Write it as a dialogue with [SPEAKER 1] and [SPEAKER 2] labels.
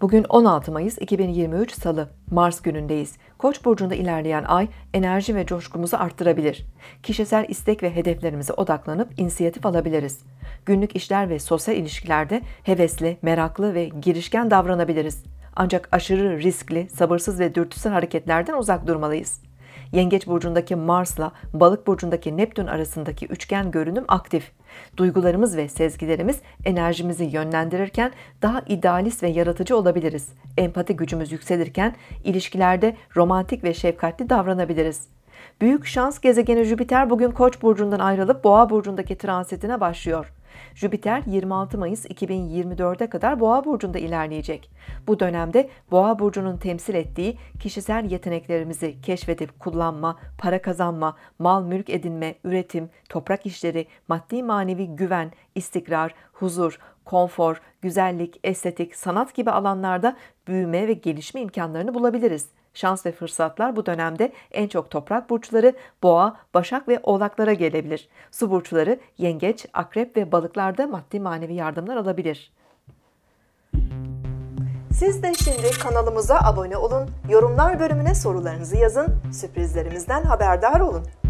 [SPEAKER 1] Bugün 16 Mayıs 2023 Salı, Mars günündeyiz. Koç burcunda ilerleyen ay enerji ve coşkumuzu arttırabilir. Kişisel istek ve hedeflerimize odaklanıp inisiyatif alabiliriz. Günlük işler ve sosyal ilişkilerde hevesli, meraklı ve girişken davranabiliriz. Ancak aşırı riskli, sabırsız ve dürtüsel hareketlerden uzak durmalıyız. Yengeç burcundaki Mars'la Balık burcundaki Neptün arasındaki üçgen görünüm aktif. Duygularımız ve sezgilerimiz enerjimizi yönlendirirken daha idealist ve yaratıcı olabiliriz. Empati gücümüz yükselirken ilişkilerde romantik ve şefkatli davranabiliriz. Büyük şans gezegeni Jüpiter bugün Koç burcundan ayrılıp Boğa burcundaki transitine başlıyor. Jüpiter 26 Mayıs 2024'e kadar Boğa burcunda ilerleyecek. Bu dönemde Boğa burcunun temsil ettiği kişisel yeteneklerimizi keşfedip kullanma, para kazanma, mal mülk edinme, üretim, toprak işleri, maddi manevi güven, istikrar, huzur, konfor, güzellik, estetik, sanat gibi alanlarda büyüme ve gelişme imkanlarını bulabiliriz. Şans ve fırsatlar bu dönemde en çok toprak burçları, boğa, başak ve oğlaklara gelebilir. Su burçları, yengeç, akrep ve balıklarda maddi manevi yardımlar alabilir.
[SPEAKER 2] Siz de şimdi kanalımıza abone olun, yorumlar bölümüne sorularınızı yazın, sürprizlerimizden haberdar olun.